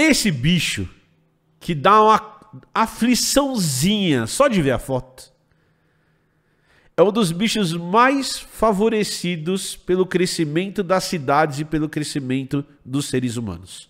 Esse bicho que dá uma afliçãozinha só de ver a foto. É um dos bichos mais favorecidos pelo crescimento das cidades e pelo crescimento dos seres humanos.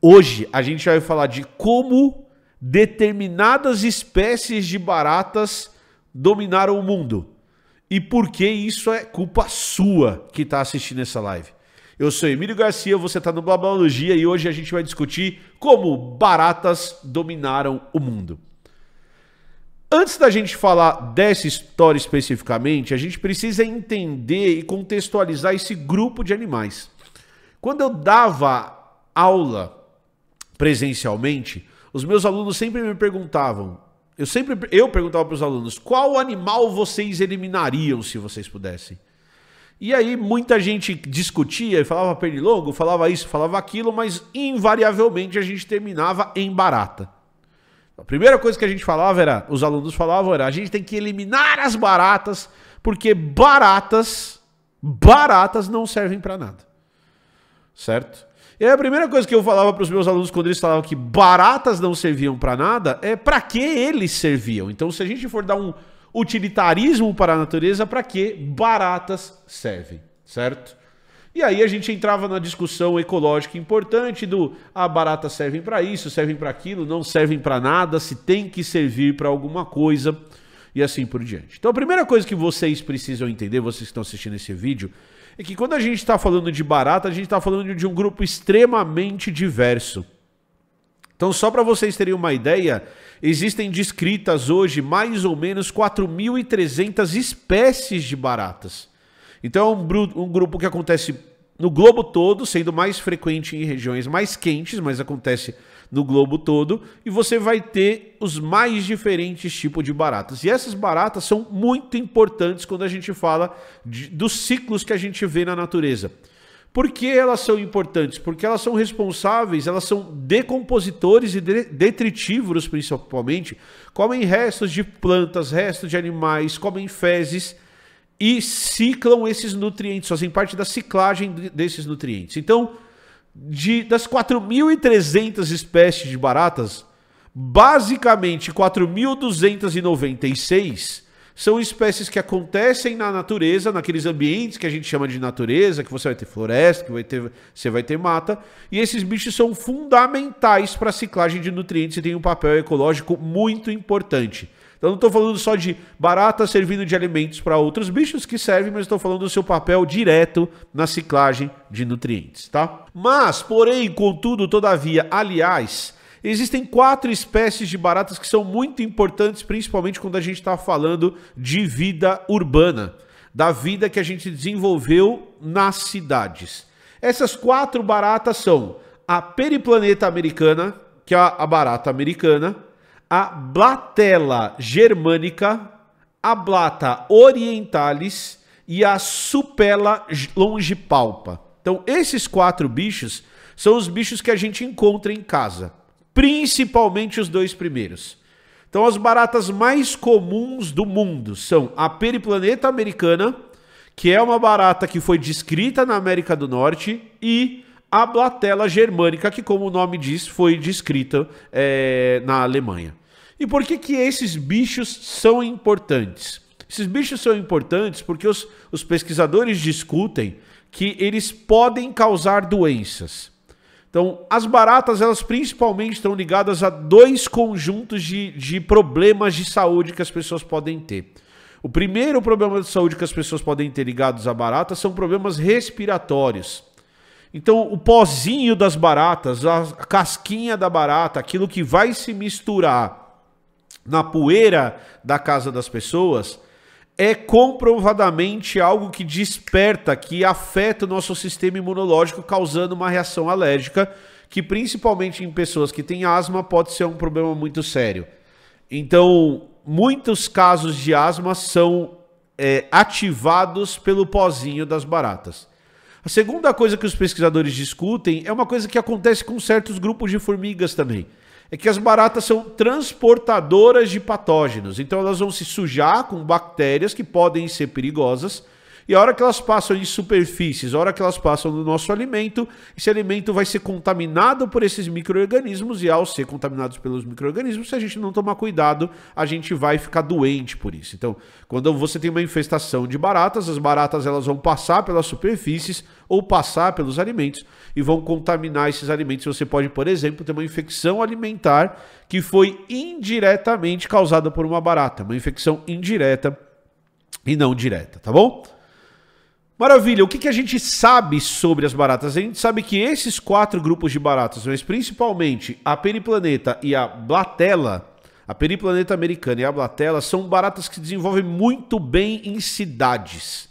Hoje a gente vai falar de como determinadas espécies de baratas dominaram o mundo e por que isso é culpa sua que está assistindo essa live. Eu sou Emílio Garcia, você está no Blabologia e hoje a gente vai discutir como baratas dominaram o mundo. Antes da gente falar dessa história especificamente, a gente precisa entender e contextualizar esse grupo de animais. Quando eu dava aula presencialmente, os meus alunos sempre me perguntavam, eu sempre eu perguntava para os alunos, qual animal vocês eliminariam se vocês pudessem? E aí muita gente discutia, e falava pernilongo, falava isso, falava aquilo, mas invariavelmente a gente terminava em barata. A primeira coisa que a gente falava era, os alunos falavam era, a gente tem que eliminar as baratas, porque baratas, baratas não servem para nada. Certo? E a primeira coisa que eu falava para os meus alunos quando eles falavam que baratas não serviam para nada é para que eles serviam. Então, se a gente for dar um, utilitarismo para a natureza para que baratas servem, certo? E aí a gente entrava na discussão ecológica importante do a ah, barata servem para isso, servem para aquilo, não servem para nada, se tem que servir para alguma coisa e assim por diante. Então a primeira coisa que vocês precisam entender, vocês que estão assistindo esse vídeo, é que quando a gente está falando de barata, a gente está falando de um grupo extremamente diverso. Então, só para vocês terem uma ideia, existem descritas hoje mais ou menos 4.300 espécies de baratas. Então, é um, um grupo que acontece no globo todo, sendo mais frequente em regiões mais quentes, mas acontece no globo todo, e você vai ter os mais diferentes tipos de baratas. E essas baratas são muito importantes quando a gente fala de, dos ciclos que a gente vê na natureza. Por que elas são importantes? Porque elas são responsáveis, elas são decompositores e detritívoros, principalmente. Comem restos de plantas, restos de animais, comem fezes e ciclam esses nutrientes, fazem parte da ciclagem desses nutrientes. Então, de, das 4.300 espécies de baratas, basicamente 4.296 são espécies que acontecem na natureza, naqueles ambientes que a gente chama de natureza, que você vai ter floresta, que vai ter, você vai ter mata, e esses bichos são fundamentais para a ciclagem de nutrientes e têm um papel ecológico muito importante. Então não estou falando só de barata servindo de alimentos para outros bichos que servem, mas estou falando do seu papel direto na ciclagem de nutrientes, tá? Mas, porém, contudo, todavia, aliás, Existem quatro espécies de baratas que são muito importantes, principalmente quando a gente está falando de vida urbana, da vida que a gente desenvolveu nas cidades. Essas quatro baratas são a periplaneta americana, que é a barata americana, a blatela germânica, a blata orientalis e a supela longipalpa. Então, esses quatro bichos são os bichos que a gente encontra em casa principalmente os dois primeiros. Então, as baratas mais comuns do mundo são a periplaneta americana, que é uma barata que foi descrita na América do Norte, e a blatela germânica, que, como o nome diz, foi descrita é, na Alemanha. E por que, que esses bichos são importantes? Esses bichos são importantes porque os, os pesquisadores discutem que eles podem causar doenças. Então, as baratas, elas principalmente estão ligadas a dois conjuntos de, de problemas de saúde que as pessoas podem ter. O primeiro problema de saúde que as pessoas podem ter ligados à barata são problemas respiratórios. Então, o pozinho das baratas, a casquinha da barata, aquilo que vai se misturar na poeira da casa das pessoas, é comprovadamente algo que desperta, que afeta o nosso sistema imunológico, causando uma reação alérgica, que principalmente em pessoas que têm asma pode ser um problema muito sério. Então, muitos casos de asma são é, ativados pelo pozinho das baratas. A segunda coisa que os pesquisadores discutem é uma coisa que acontece com certos grupos de formigas também é que as baratas são transportadoras de patógenos. Então elas vão se sujar com bactérias que podem ser perigosas e a hora que elas passam em superfícies, a hora que elas passam no nosso alimento, esse alimento vai ser contaminado por esses micro-organismos e ao ser contaminados pelos micro-organismos, se a gente não tomar cuidado, a gente vai ficar doente por isso. Então, quando você tem uma infestação de baratas, as baratas elas vão passar pelas superfícies ou passar pelos alimentos e vão contaminar esses alimentos. Você pode, por exemplo, ter uma infecção alimentar que foi indiretamente causada por uma barata, uma infecção indireta e não direta, tá bom? Maravilha, o que, que a gente sabe sobre as baratas? A gente sabe que esses quatro grupos de baratas, mas principalmente a periplaneta e a blatela, a periplaneta americana e a blatela são baratas que desenvolvem muito bem em cidades.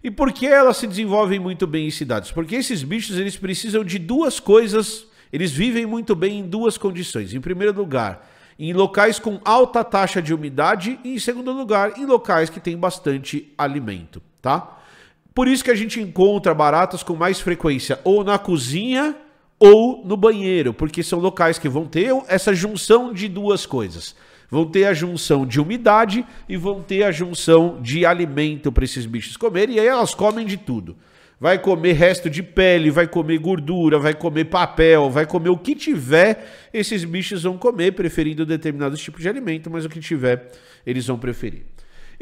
E por que elas se desenvolvem muito bem em cidades? Porque esses bichos eles precisam de duas coisas, eles vivem muito bem em duas condições. Em primeiro lugar, em locais com alta taxa de umidade e em segundo lugar, em locais que tem bastante alimento, tá? Por isso que a gente encontra baratas com mais frequência ou na cozinha ou no banheiro, porque são locais que vão ter essa junção de duas coisas. Vão ter a junção de umidade e vão ter a junção de alimento para esses bichos comerem, e aí elas comem de tudo. Vai comer resto de pele, vai comer gordura, vai comer papel, vai comer o que tiver, esses bichos vão comer, preferindo determinados tipos de alimento, mas o que tiver, eles vão preferir.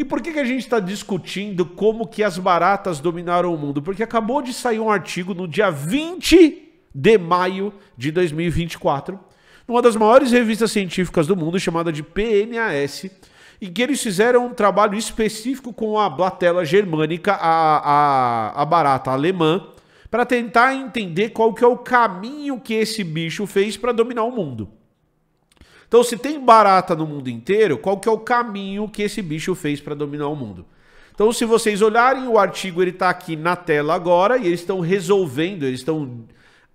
E por que, que a gente está discutindo como que as baratas dominaram o mundo? Porque acabou de sair um artigo no dia 20 de maio de 2024, numa das maiores revistas científicas do mundo, chamada de PNAS, em que eles fizeram um trabalho específico com a blatela germânica, a, a, a barata alemã, para tentar entender qual que é o caminho que esse bicho fez para dominar o mundo. Então, se tem barata no mundo inteiro, qual que é o caminho que esse bicho fez para dominar o mundo? Então, se vocês olharem, o artigo ele está aqui na tela agora e eles estão resolvendo, eles estão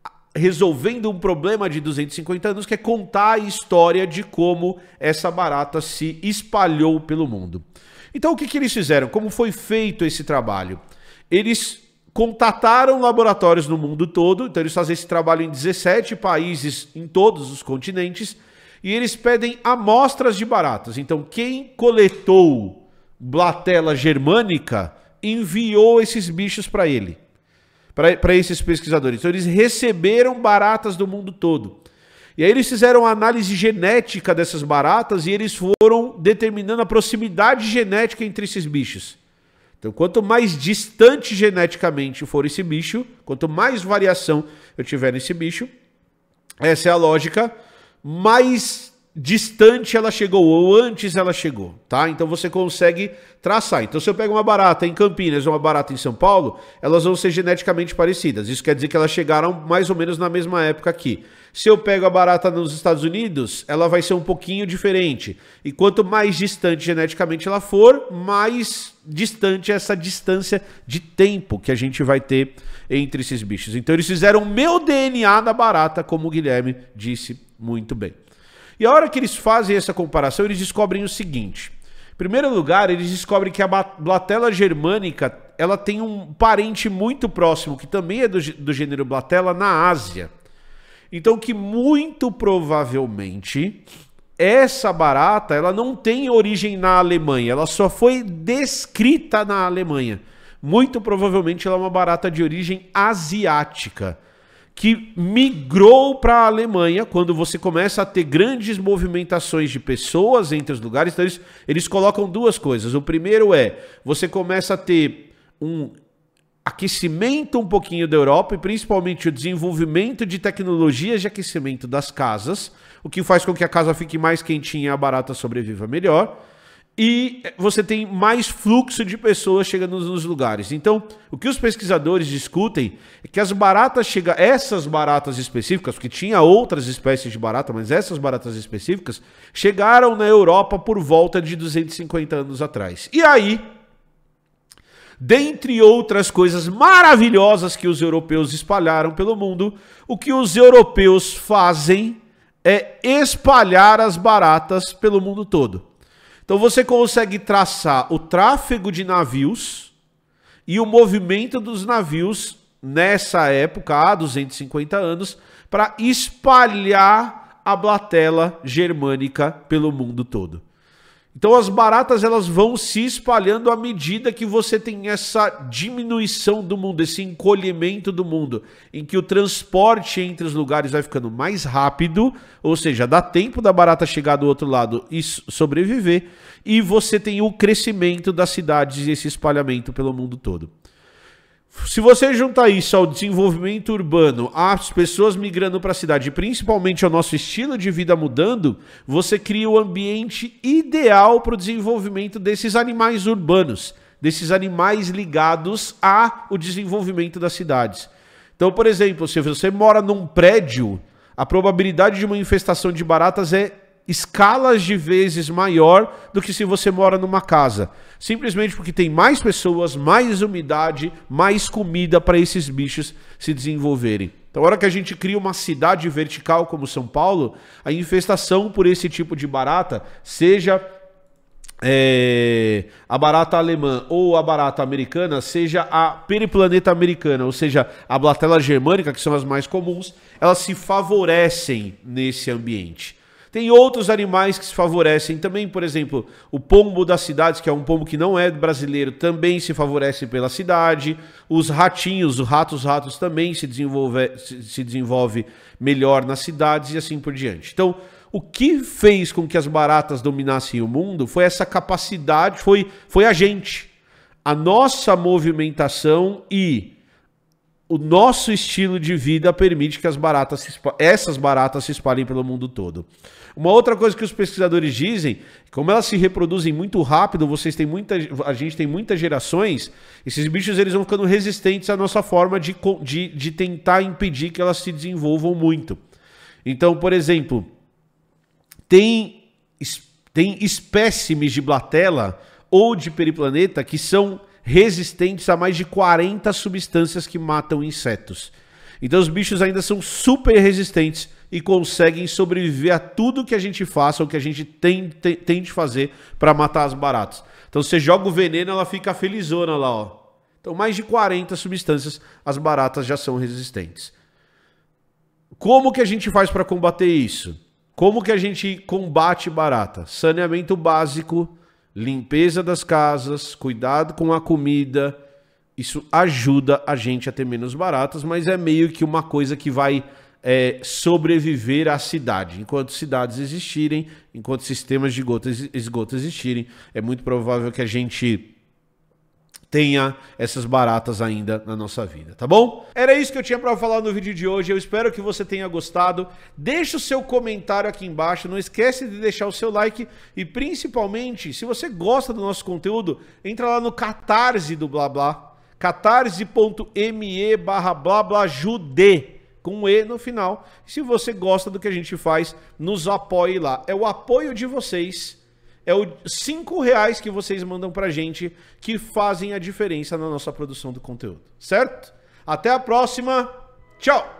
ah, resolvendo um problema de 250 anos, que é contar a história de como essa barata se espalhou pelo mundo. Então, o que, que eles fizeram? Como foi feito esse trabalho? Eles contataram laboratórios no mundo todo, então eles fazem esse trabalho em 17 países, em todos os continentes, e eles pedem amostras de baratas. Então, quem coletou blatela germânica enviou esses bichos para ele, para esses pesquisadores. Então, eles receberam baratas do mundo todo. E aí eles fizeram a análise genética dessas baratas e eles foram determinando a proximidade genética entre esses bichos. Então, quanto mais distante geneticamente for esse bicho, quanto mais variação eu tiver nesse bicho, essa é a lógica mais distante ela chegou ou antes ela chegou, tá? Então você consegue traçar. Então se eu pego uma barata em Campinas e uma barata em São Paulo, elas vão ser geneticamente parecidas. Isso quer dizer que elas chegaram mais ou menos na mesma época aqui. Se eu pego a barata nos Estados Unidos, ela vai ser um pouquinho diferente. E quanto mais distante geneticamente ela for, mais distante é essa distância de tempo que a gente vai ter entre esses bichos. Então eles fizeram o meu DNA da barata, como o Guilherme disse muito bem. E a hora que eles fazem essa comparação, eles descobrem o seguinte. Em primeiro lugar, eles descobrem que a Blatella germânica ela tem um parente muito próximo, que também é do, do gênero Blatella, na Ásia. Então que muito provavelmente essa barata ela não tem origem na Alemanha, ela só foi descrita na Alemanha. Muito provavelmente ela é uma barata de origem asiática que migrou para a Alemanha quando você começa a ter grandes movimentações de pessoas entre os lugares. Então, eles, eles colocam duas coisas. O primeiro é você começa a ter um aquecimento um pouquinho da Europa e principalmente o desenvolvimento de tecnologias de aquecimento das casas, o que faz com que a casa fique mais quentinha e a barata sobreviva melhor e você tem mais fluxo de pessoas chegando nos lugares. Então, o que os pesquisadores discutem é que as baratas chega, essas baratas específicas, porque tinha outras espécies de barata, mas essas baratas específicas chegaram na Europa por volta de 250 anos atrás. E aí, dentre outras coisas maravilhosas que os europeus espalharam pelo mundo, o que os europeus fazem é espalhar as baratas pelo mundo todo. Então você consegue traçar o tráfego de navios e o movimento dos navios nessa época, há 250 anos, para espalhar a blatela germânica pelo mundo todo. Então as baratas elas vão se espalhando à medida que você tem essa diminuição do mundo, esse encolhimento do mundo, em que o transporte entre os lugares vai ficando mais rápido, ou seja, dá tempo da barata chegar do outro lado e sobreviver, e você tem o crescimento das cidades e esse espalhamento pelo mundo todo. Se você juntar isso ao desenvolvimento urbano, às pessoas migrando para a cidade, principalmente ao nosso estilo de vida mudando, você cria o ambiente ideal para o desenvolvimento desses animais urbanos, desses animais ligados ao desenvolvimento das cidades. Então, por exemplo, se você mora num prédio, a probabilidade de uma infestação de baratas é escalas de vezes maior do que se você mora numa casa. Simplesmente porque tem mais pessoas, mais umidade, mais comida para esses bichos se desenvolverem. Então, na hora que a gente cria uma cidade vertical como São Paulo, a infestação por esse tipo de barata, seja é, a barata alemã ou a barata americana seja a periplaneta americana, ou seja, a blatela germânica, que são as mais comuns, elas se favorecem nesse ambiente. Tem outros animais que se favorecem também, por exemplo, o pombo das cidades, que é um pombo que não é brasileiro, também se favorece pela cidade. Os ratinhos, os ratos, ratos também se desenvolve, se desenvolve melhor nas cidades e assim por diante. Então, o que fez com que as baratas dominassem o mundo foi essa capacidade, foi, foi a gente. A nossa movimentação e o nosso estilo de vida permite que as baratas essas baratas se espalhem pelo mundo todo. Uma outra coisa que os pesquisadores dizem, como elas se reproduzem muito rápido, vocês têm muita, a gente tem muitas gerações, esses bichos eles vão ficando resistentes à nossa forma de, de, de tentar impedir que elas se desenvolvam muito. Então, por exemplo, tem, tem espécimes de blatela ou de periplaneta que são resistentes a mais de 40 substâncias que matam insetos. Então os bichos ainda são super resistentes e conseguem sobreviver a tudo que a gente faça ou que a gente tem, tem, tente fazer para matar as baratas. Então você joga o veneno, ela fica felizona lá, ó. Então mais de 40 substâncias as baratas já são resistentes. Como que a gente faz para combater isso? Como que a gente combate barata? Saneamento básico, limpeza das casas, cuidado com a comida. Isso ajuda a gente a ter menos baratas, mas é meio que uma coisa que vai é, sobreviver à cidade. Enquanto cidades existirem, enquanto sistemas de esgoto, esgoto existirem, é muito provável que a gente tenha essas baratas ainda na nossa vida, tá bom? Era isso que eu tinha para falar no vídeo de hoje. Eu espero que você tenha gostado. Deixa o seu comentário aqui embaixo, não esquece de deixar o seu like e principalmente, se você gosta do nosso conteúdo, entra lá no Catarse do blá. catarse.me barra com um E no final. Se você gosta do que a gente faz, nos apoie lá. É o apoio de vocês é os cinco reais que vocês mandam pra gente que fazem a diferença na nossa produção do conteúdo, certo? Até a próxima, tchau!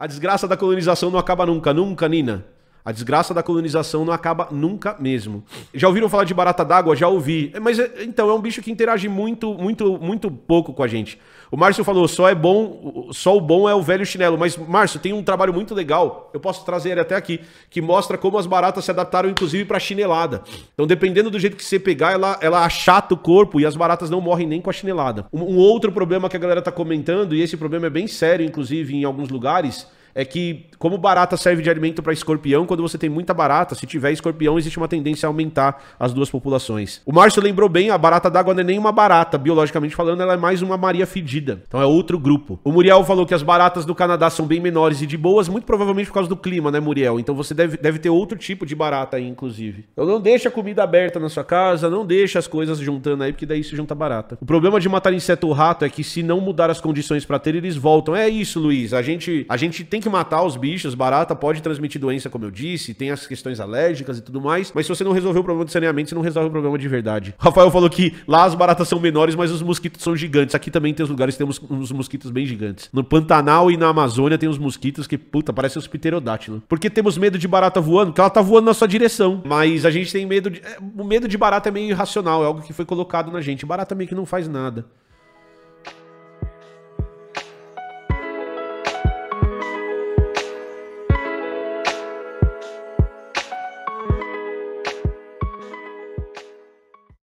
A desgraça da colonização não acaba nunca, nunca, Nina. A desgraça da colonização não acaba nunca mesmo. Já ouviram falar de barata d'água? Já ouvi. É, mas é, então é um bicho que interage muito, muito, muito pouco com a gente. O Márcio falou, só é bom, só o bom é o velho chinelo. Mas Márcio tem um trabalho muito legal, eu posso trazer ele até aqui, que mostra como as baratas se adaptaram inclusive para chinelada. Então dependendo do jeito que você pegar, ela, ela achata o corpo e as baratas não morrem nem com a chinelada. Um, um outro problema que a galera tá comentando e esse problema é bem sério inclusive em alguns lugares é que, como barata serve de alimento para escorpião, quando você tem muita barata, se tiver escorpião, existe uma tendência a aumentar as duas populações. O Márcio lembrou bem, a barata d'água não é nem uma barata, biologicamente falando, ela é mais uma Maria fedida. Então é outro grupo. O Muriel falou que as baratas do Canadá são bem menores e de boas, muito provavelmente por causa do clima, né, Muriel? Então você deve, deve ter outro tipo de barata aí, inclusive. Então não deixa a comida aberta na sua casa, não deixa as coisas juntando aí, porque daí se junta barata. O problema de matar inseto ou rato é que se não mudar as condições para ter, eles voltam. É isso, Luiz. A gente, a gente tem que que matar os bichos, barata pode transmitir doença, como eu disse, tem as questões alérgicas e tudo mais, mas se você não resolver o problema de saneamento, você não resolve o problema de verdade. Rafael falou que lá as baratas são menores, mas os mosquitos são gigantes. Aqui também tem os lugares que temos uns mosquitos bem gigantes. No Pantanal e na Amazônia tem uns mosquitos que, puta, parecem os pterodátilos. Porque temos medo de barata voando? Porque ela tá voando na sua direção. Mas a gente tem medo de... É, o medo de barata é meio irracional, é algo que foi colocado na gente. Barata meio que não faz nada.